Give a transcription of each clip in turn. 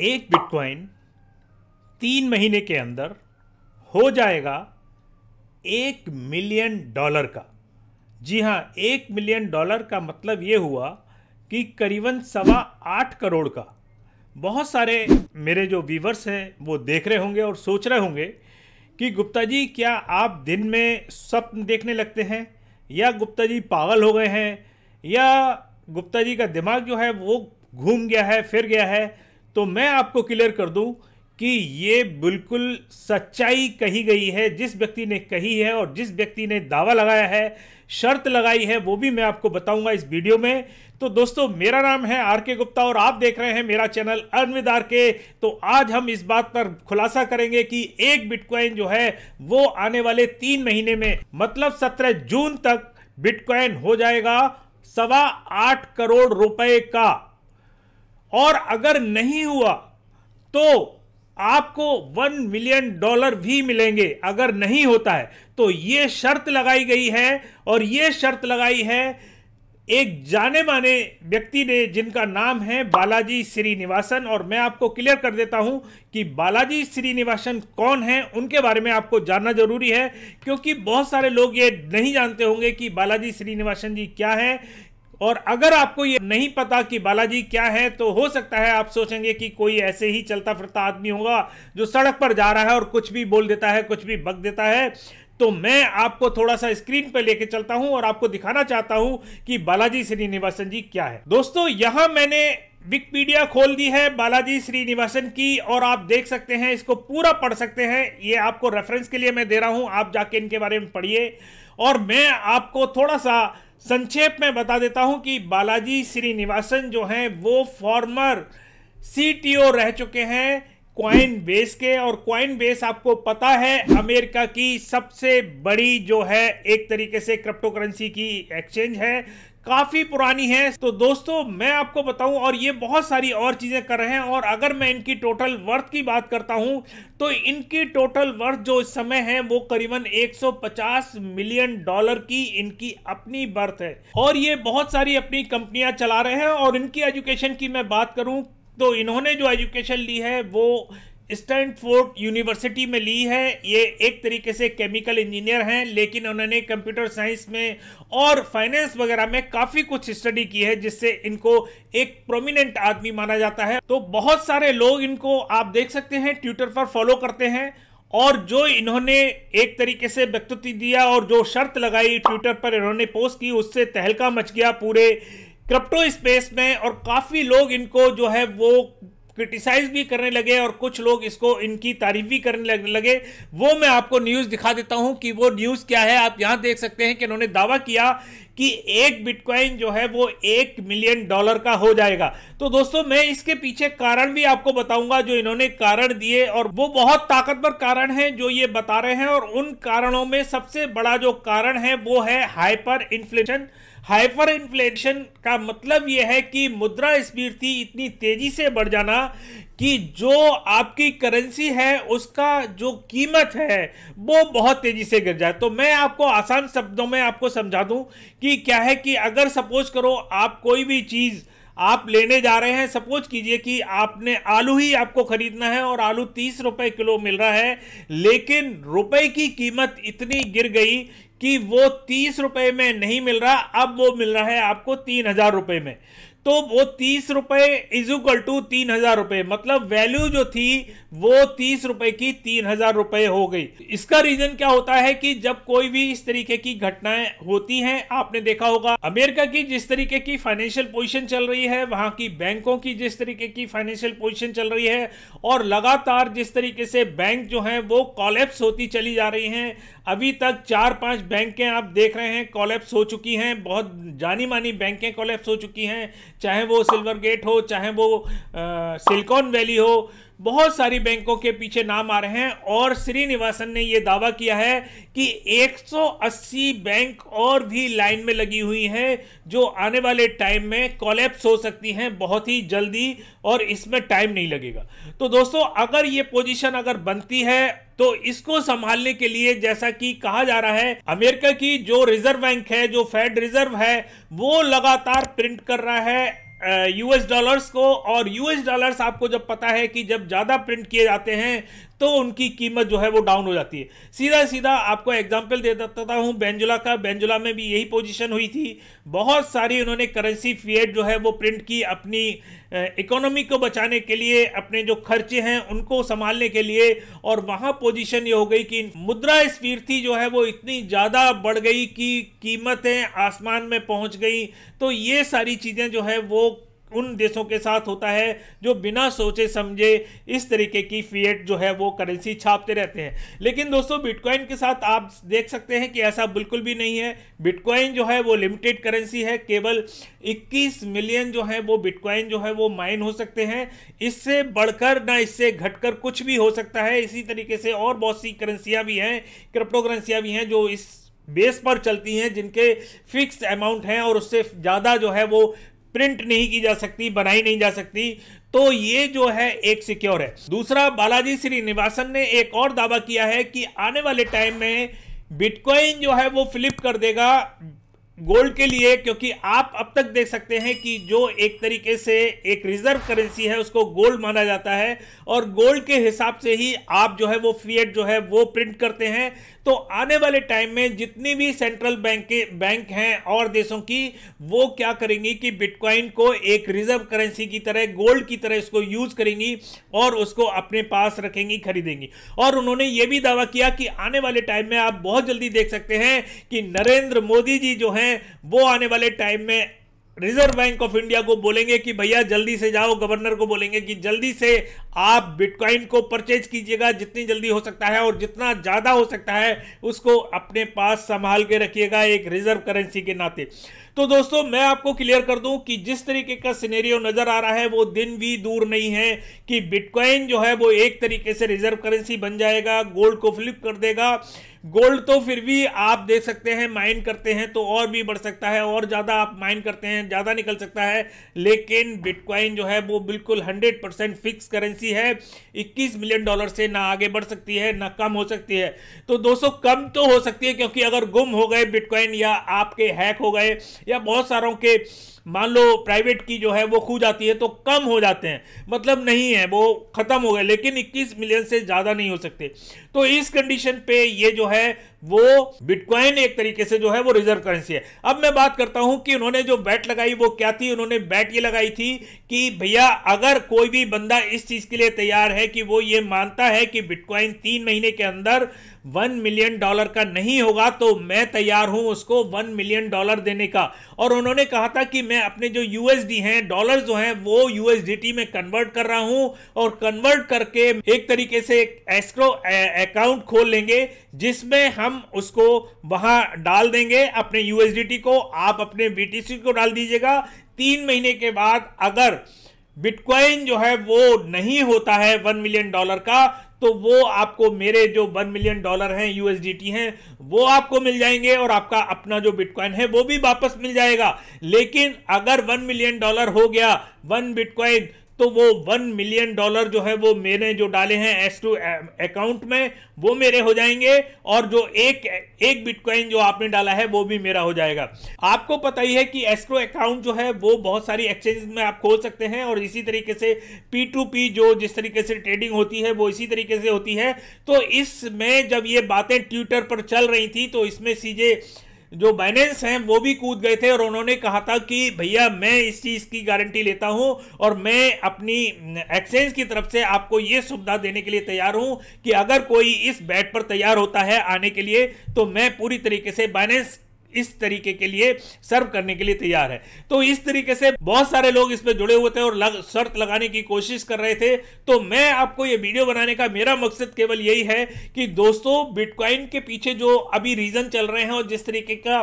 एक बिटकॉइन तीन महीने के अंदर हो जाएगा एक मिलियन डॉलर का जी हाँ एक मिलियन डॉलर का मतलब ये हुआ कि करीबन सवा आठ करोड़ का बहुत सारे मेरे जो व्यूवर्स हैं वो देख रहे होंगे और सोच रहे होंगे कि गुप्ता जी क्या आप दिन में स्वप्न देखने लगते हैं या गुप्ता जी पागल हो गए हैं या गुप्ता जी का दिमाग जो है वो घूम गया है फिर गया है तो मैं आपको क्लियर कर दूं कि ये बिल्कुल सच्चाई कही गई है जिस व्यक्ति ने कही है और जिस व्यक्ति ने दावा लगाया है शर्त लगाई है वो भी मैं आपको बताऊंगा इस वीडियो में तो दोस्तों मेरा नाम है आर के गुप्ता और आप देख रहे हैं मेरा चैनल अनविद आर के तो आज हम इस बात पर खुलासा करेंगे कि एक बिटकॉइन जो है वो आने वाले तीन महीने में मतलब सत्रह जून तक बिटकॉइन हो जाएगा सवा आठ करोड़ रुपए का और अगर नहीं हुआ तो आपको वन मिलियन डॉलर भी मिलेंगे अगर नहीं होता है तो ये शर्त लगाई गई है और ये शर्त लगाई है एक जाने माने व्यक्ति ने जिनका नाम है बालाजी श्रीनिवासन और मैं आपको क्लियर कर देता हूं कि बालाजी श्रीनिवासन कौन है उनके बारे में आपको जानना जरूरी है क्योंकि बहुत सारे लोग ये नहीं जानते होंगे कि बालाजी श्रीनिवासन जी क्या है और अगर आपको ये नहीं पता कि बालाजी क्या है तो हो सकता है आप सोचेंगे कि कोई ऐसे ही चलता फिरता आदमी होगा जो सड़क पर जा रहा है और कुछ भी बोल देता है कुछ भी बक देता है तो मैं आपको थोड़ा सा स्क्रीन पर लेके चलता हूं और आपको दिखाना चाहता हूं कि बालाजी श्रीनिवासन जी क्या है दोस्तों यहां मैंने विकिपीडिया खोल दी है बालाजी श्रीनिवासन की और आप देख सकते हैं इसको पूरा पढ़ सकते हैं ये आपको रेफरेंस के लिए मैं दे रहा हूं आप जाके इनके बारे में पढ़िए और मैं आपको थोड़ा सा संक्षेप में बता देता हूं कि बालाजी श्रीनिवासन जो हैं वो फॉर्मर सीटीओ रह चुके हैं क्वाइन बेस के और क्वाइन बेस आपको पता है अमेरिका की सबसे बड़ी जो है एक तरीके से क्रिप्टो करेंसी की एक्सचेंज है काफ़ी पुरानी है तो दोस्तों मैं आपको बताऊं और ये बहुत सारी और चीज़ें कर रहे हैं और अगर मैं इनकी टोटल वर्थ की बात करता हूं तो इनकी टोटल वर्थ जो इस समय है वो करीबन 150 मिलियन डॉलर की इनकी अपनी वर्थ है और ये बहुत सारी अपनी कंपनियां चला रहे हैं और इनकी एजुकेशन की मैं बात करूं तो इन्होंने जो एजुकेशन ली है वो स्टैंडफोर्ड यूनिवर्सिटी में ली है ये एक तरीके से केमिकल इंजीनियर हैं लेकिन उन्होंने कंप्यूटर साइंस में और फाइनेंस वगैरह में काफ़ी कुछ स्टडी की है जिससे इनको एक प्रोमिनेंट आदमी माना जाता है तो बहुत सारे लोग इनको आप देख सकते हैं ट्विटर पर फॉलो करते हैं और जो इन्होंने एक तरीके से व्यक्तित्व दिया और जो शर्त लगाई ट्विटर पर इन्होंने पोस्ट की उससे तहलका मच गया पूरे क्रिप्टो स्पेस में और काफ़ी लोग इनको जो है वो क्रिटिसाइज भी करने लगे और कुछ लोग इसको इनकी तारीफ भी करने लगे वो मैं आपको न्यूज़ दिखा देता हूं कि वो न्यूज़ क्या है आप यहां देख सकते हैं कि इन्होंने दावा किया कि एक बिटकॉइन जो है वो एक मिलियन डॉलर का हो जाएगा तो दोस्तों मैं इसके पीछे कारण भी आपको बताऊंगा जो इन्होंने कारण दिए और वो बहुत ताकतवर कारण है जो ये बता रहे हैं और उन कारणों में सबसे बड़ा जो कारण है वो है हाइपर इन्फ्लेशन हाइपर इन्फ्लेशन का मतलब यह है कि मुद्रा स्फीति इतनी तेजी से बढ़ जाना कि जो आपकी करेंसी है उसका जो कीमत है वो बहुत तेजी से गिर जाए तो मैं आपको आसान शब्दों में आपको समझा दूं कि क्या है कि अगर सपोज करो आप कोई भी चीज़ आप लेने जा रहे हैं सपोज कीजिए कि आपने आलू ही आपको खरीदना है और आलू तीस रुपए किलो मिल रहा है लेकिन रुपए की कीमत इतनी गिर गई कि वो तीस रुपए में नहीं मिल रहा अब वो मिल रहा है आपको तीन हजार रुपए में तो वो तीस रुपए इज इक्वल टू तीन हजार रुपए मतलब वैल्यू जो थी वो तीस रुपए की तीन हजार रुपए हो गई इसका रीजन क्या होता है कि जब कोई भी इस तरीके की घटनाएं होती हैं आपने देखा होगा अमेरिका की जिस तरीके की फाइनेंशियल पोजीशन चल रही है वहां की बैंकों की जिस तरीके की फाइनेंशियल पोजीशन चल रही है और लगातार जिस तरीके से बैंक जो है वो कॉलेप्स होती चली जा रही है अभी तक चार पांच बैंकें आप देख रहे हैं कॉलेप्स हो चुकी हैं बहुत जानी मानी बैंकें कॉलेप्स हो चुकी हैं चाहे वो सिल्वर गेट हो चाहे वो सिलिकॉन वैली हो बहुत सारी बैंकों के पीछे नाम आ रहे हैं और श्रीनिवासन ने यह दावा किया है कि 180 बैंक और भी लाइन में लगी हुई हैं जो आने वाले टाइम में कॉलेप्स हो सकती हैं बहुत ही जल्दी और इसमें टाइम नहीं लगेगा तो दोस्तों अगर ये पोजीशन अगर बनती है तो इसको संभालने के लिए जैसा कि कहा जा रहा है अमेरिका की जो रिजर्व बैंक है जो फेड रिजर्व है वो लगातार प्रिंट कर रहा है यूएस डॉलर्स को और यूएस डॉलर्स आपको जब पता है कि जब ज़्यादा प्रिंट किए जाते हैं तो उनकी कीमत जो है वो डाउन हो जाती है सीधा सीधा आपको एग्जाम्पल दे देता हूँ बेंजुला का बेंजुला में भी यही पोजिशन हुई थी बहुत सारी उन्होंने करेंसी फीएड जो है वो प्रिंट की अपनी इकोनॉमी को बचाने के लिए अपने जो खर्चे हैं उनको संभालने के लिए और वहाँ पोजिशन ये हो गई कि मुद्रा स्फीर्ति जो है वो इतनी ज़्यादा बढ़ गई कि कीमतें आसमान में पहुँच गई तो ये सारी चीज़ें जो है वो उन देशों के साथ होता है जो बिना सोचे समझे इस तरीके की फिएट जो है वो करेंसी छापते रहते हैं लेकिन दोस्तों बिटकॉइन के साथ आप देख सकते हैं कि ऐसा बिल्कुल भी नहीं है बिटकॉइन जो है वो लिमिटेड करेंसी है केवल 21 मिलियन जो है वो बिटकॉइन जो है वो माइन हो सकते हैं इससे बढ़कर ना इससे घटकर कुछ भी हो सकता है इसी तरीके से और बहुत सी करेंसियाँ भी हैं क्रिप्टो करेंसियाँ भी हैं जो इस बेस पर चलती हैं जिनके फिक्स अमाउंट हैं और उससे ज़्यादा जो है वो प्रिंट नहीं की जा सकती बनाई नहीं जा सकती तो ये जो है एक सिक्योर है दूसरा बालाजी श्रीनिवासन ने एक और दावा किया है कि आने वाले टाइम में बिटकॉइन जो है वो फ्लिप कर देगा गोल्ड के लिए क्योंकि आप अब तक देख सकते हैं कि जो एक तरीके से एक रिजर्व करेंसी है उसको गोल्ड माना जाता है और गोल्ड के हिसाब से ही आप जो है वो फीएड जो है वो प्रिंट करते हैं तो आने वाले टाइम में जितनी भी सेंट्रल बैंक के बैंक हैं और देशों की वो क्या करेंगी कि बिटकॉइन को एक रिजर्व करेंसी की तरह गोल्ड की तरह इसको यूज करेंगी और उसको अपने पास रखेंगी खरीदेंगी और उन्होंने ये भी दावा किया कि आने वाले टाइम में आप बहुत जल्दी देख सकते हैं कि नरेंद्र मोदी जी जो हैं हैं वो आने वाले टाइम में रिजर्व बैंक ऑफ इंडिया को बोलेंगे कि भैया जल्दी से जाओ गवर्नर को बोलेंगे कि जल्दी से आप बिटकॉइन को परचेज कीजिएगा जितनी जल्दी हो सकता है और जितना ज़्यादा हो सकता है उसको अपने पास संभाल के रखिएगा एक रिजर्व करेंसी के नाते तो दोस्तों मैं आपको क्लियर कर दूं कि जिस तरीके का सिनेरियो नज़र आ रहा है वो दिन भी दूर नहीं है कि बिटकॉइन जो है वो एक तरीके से रिजर्व करेंसी बन जाएगा गोल्ड को फ्लिप कर देगा गोल्ड तो फिर भी आप देख सकते हैं माइन करते हैं तो और भी बढ़ सकता है और ज़्यादा आप माइन करते हैं ज़्यादा निकल सकता है लेकिन बिटकॉइन जो है वो बिल्कुल हंड्रेड परसेंट फिक्स करेंसी है इक्कीस मिलियन डॉलर से ना आगे बढ़ सकती है ना कम हो सकती है तो दोस्तों कम तो हो सकती है क्योंकि अगर गुम हो गए बिटकॉइन या आपके हैक हो गए या बहुत सारों के मान लो प्राइवेट की जो है वो खू जाती है तो कम हो जाते हैं मतलब नहीं है वो ख़त्म हो गए लेकिन 21 मिलियन से ज़्यादा नहीं हो सकते तो इस कंडीशन पे ये जो है वो बिटकॉइन एक तरीके से जो है वो रिजर्व करेंसी है अब मैं बात करता हूं कि उन्होंने जो बैट लगाई वो क्या थी उन्होंने बैट ये लगाई थी कि भैया अगर कोई भी बंदा इस चीज के लिए तैयार है कि वो ये मानता है कि बिटकॉइन तीन महीने के अंदर वन मिलियन डॉलर का नहीं होगा तो मैं तैयार हूं उसको वन मिलियन डॉलर देने का और उन्होंने कहा था कि मैं अपने जो यूएसडी हैं डॉलर जो हैं वो यूएसडीटी में कन्वर्ट कर रहा हूं और कन्वर्ट करके एक तरीके से एक एस्क्रो अकाउंट खोल लेंगे जिसमें हम हम उसको वहां डाल देंगे अपने यूएसडीटी को आप अपने बीटीसी को डाल दीजिएगा तीन महीने के बाद अगर बिटकॉइन जो है वो नहीं होता है वन मिलियन डॉलर का तो वो आपको मेरे जो वन मिलियन डॉलर हैं यूएसडीटी हैं वो आपको मिल जाएंगे और आपका अपना जो बिटकॉइन है वो भी वापस मिल जाएगा लेकिन अगर वन मिलियन डॉलर हो गया वन बिटकॉइन तो वो वन मिलियन डॉलर जो है वो मैंने जो डाले हैं एस टू अकाउंट में वो मेरे हो जाएंगे और जो एक एक बिटकॉइन जो आपने डाला है वो भी मेरा हो जाएगा आपको पता ही है कि एस्ट्रो अकाउंट जो है वो बहुत सारी एक्सचेंज में आप खोल सकते हैं और इसी तरीके से पी टू पी जो जिस तरीके से ट्रेडिंग होती है वो इसी तरीके से होती है तो इसमें जब ये बातें ट्विटर पर चल रही थी तो इसमें सीजे जो बाइनेंस हैं वो भी कूद गए थे और उन्होंने कहा था कि भैया मैं इस चीज़ की गारंटी लेता हूं और मैं अपनी एक्सचेंज की तरफ से आपको ये सुविधा देने के लिए तैयार हूं कि अगर कोई इस बैट पर तैयार होता है आने के लिए तो मैं पूरी तरीके से बाइनेंस इस तरीके के लिए सर्व करने के लिए तैयार है तो इस तरीके से बहुत सारे लोग इसमें जुड़े हुए थे और लग, शर्त लगाने की कोशिश कर रहे थे तो मैं आपको ये वीडियो बनाने का मेरा मकसद केवल यही है कि दोस्तों बिटकॉइन के पीछे जो अभी रीजन चल रहे हैं और जिस तरीके का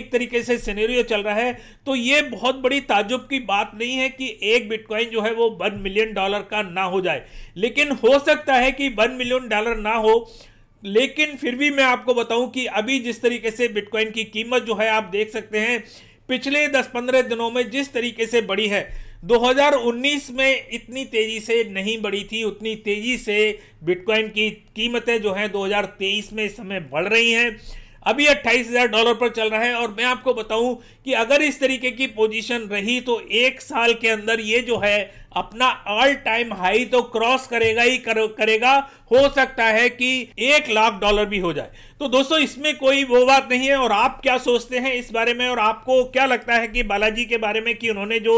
एक तरीके से सिनेरियो चल रहा है तो ये बहुत बड़ी ताजुब की बात नहीं है कि एक बिटकॉइन जो है वो वन मिलियन डॉलर का ना हो जाए लेकिन हो सकता है कि वन मिलियन डॉलर ना हो लेकिन फिर भी मैं आपको बताऊं कि अभी जिस तरीके से बिटकॉइन की कीमत जो है आप देख सकते हैं पिछले 10-15 दिनों में जिस तरीके से बढ़ी है 2019 में इतनी तेज़ी से नहीं बढ़ी थी उतनी तेज़ी से बिटकॉइन की कीमतें जो हैं 2023 में इस समय बढ़ रही हैं अभी 28,000 हज़ार डॉलर पर चल रहा है और मैं आपको बताऊं कि अगर इस तरीके की पोजीशन रही तो एक साल के अंदर ये जो है अपना ऑल टाइम हाई तो क्रॉस करेगा ही कर, करेगा हो सकता है कि एक लाख डॉलर भी हो जाए तो दोस्तों इसमें कोई वो बात नहीं है और आप क्या सोचते हैं इस बारे में और आपको क्या लगता है कि बालाजी के बारे में कि उन्होंने जो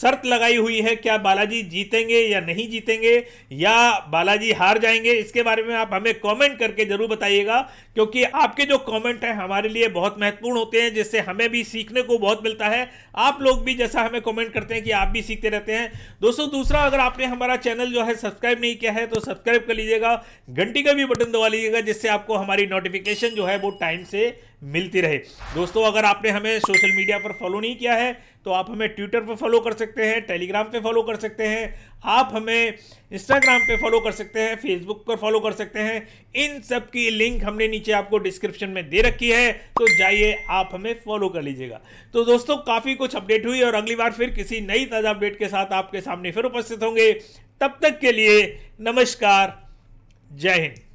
शर्त लगाई हुई है क्या बालाजी जीतेंगे या नहीं जीतेंगे या बालाजी हार जाएंगे इसके बारे में आप हमें कमेंट करके ज़रूर बताइएगा क्योंकि आपके जो कमेंट हैं हमारे लिए बहुत महत्वपूर्ण होते हैं जिससे हमें भी सीखने को बहुत मिलता है आप लोग भी जैसा हमें कमेंट करते हैं कि आप भी सीखते रहते हैं दोस्तों दूसरा अगर आपने हमारा चैनल जो है सब्सक्राइब नहीं किया है तो सब्सक्राइब कर लीजिएगा घंटी का भी बटन दबा लीजिएगा जिससे आपको हमारी नोटिफिकेशन जो है वो टाइम से मिलती रहे दोस्तों अगर आपने हमें सोशल मीडिया पर फॉलो नहीं किया है तो आप हमें ट्विटर पर फॉलो कर सकते हैं टेलीग्राम पे फॉलो कर सकते हैं आप हमें इंस्टाग्राम पे फॉलो कर सकते हैं फेसबुक पर फॉलो कर सकते हैं इन सब की लिंक हमने नीचे आपको डिस्क्रिप्शन में दे रखी है तो जाइए आप हमें फॉलो कर लीजिएगा तो दोस्तों काफ़ी कुछ अपडेट हुई और अगली बार फिर किसी नई ताज़ा अपडेट के साथ आपके सामने फिर उपस्थित होंगे तब तक के लिए नमस्कार जय हिंद